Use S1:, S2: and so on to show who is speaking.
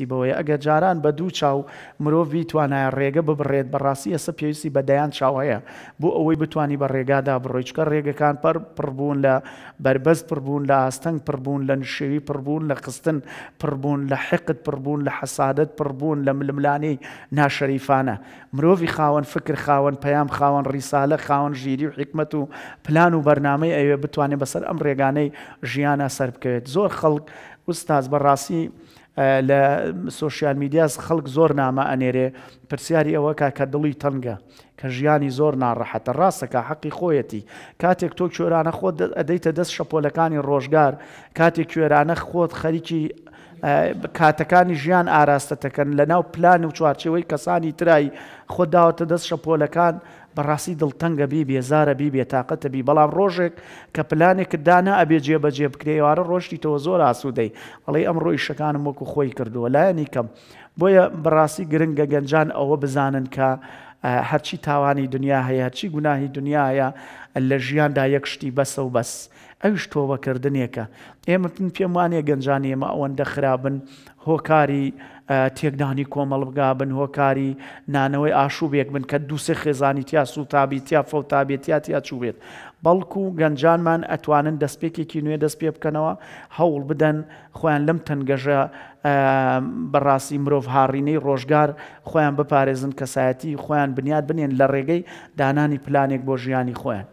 S1: پێویستی بەوەی ئەگە جاران بە دوو چاو مرۆڤ توانایە ڕێگە ببڕێت بەڕاستی ئەسە پێویستی بەدەیان چاوەیە بۆ ئەوەی بتانی بە ڕێگادا بڕۆیچکە ڕێگەکان پەر پڕبوون لە بربەست پڕبوون لە ئاستەنگ پڕبوون لە نشێوی پڕبوون لە قستن پڕبوون لە حقت پڕبوون لە حەسادت پڕبوون لە ململانەی ناشەریفانە مرۆڤ خاوەن فکر خاوەن پەیام خاوەن ریسالە خاوەن ژیری و حکمت و پلان و بەرنمەی ئەوێ بتوانێت بەسەر ئەم ڕێگانەی ژیانە سەر بکەوێت زۆر خەڵک ئوستاز بەڕاستی لە سوۆسیال میدیاز خەڵک زۆر نامە ئەنێرێ پرسیاری ئەوە کا کە دڵی تەنگە کە ژیانی زۆر ناڕەحەتە ڕاستەکە حەقی خۆیەتی کاتێک تۆ کوێرانە خۆت ئەدەیتە دەست شەپۆلەکانی ڕۆژگار کاتێک کوێرانە خۆت خەریکی کاتەکانی ژیان ئاراستە دەکەن لە ناو پلان و چوارچەوەی کەسانی ترایی خۆداوەتە دەست شەپۆلەکان بەڕاستی دڵتەنگە بی بێزارە بی بێتاقەتە بی بەڵام ڕۆژێک کە پلانێکت دانا ئەبێ جێبەجێ بکرێوارە ڕۆشتی تەوە زۆر ئاسوودەی ئەڵێ ئەم ڕۆی شەکانم وەکو خۆی کردووە لایەنی کەم بۆیە بەڕاستی گرنگە گەنجان ئەوە بزانن کە هەرچی تاوانی دنیا هەیە چی گوناهی دنیاە لە ژیاندا یەک شتی بەسە و بەس ئەوش تۆوەکردنێکە ئێمەتن پێم وانێ گەنجانی ئێمە ئەوەندە خراپن هۆکاری تێکدانی کۆمەڵ بگا بن هۆکاری نانەوەی ئاشوبێک بن کە دووسێ خێزانی تیا سوتابی تیا فەوتابێتیا تیا چوو بێت بەڵکو گەنجانمان ئەتوانن دەستپێکێکی نوێ دەست پێ بکەنەوە هەوڵ بدەن خۆیان لەم تەنگەژە بەڕاستی مرۆڤ هاڕینەی ڕۆژگار خۆیان بپارێزن کەسایەتی خۆیان بنیاد بنێن لە ڕێگەی دانانی پلانێک بۆ ژیانی خۆیان.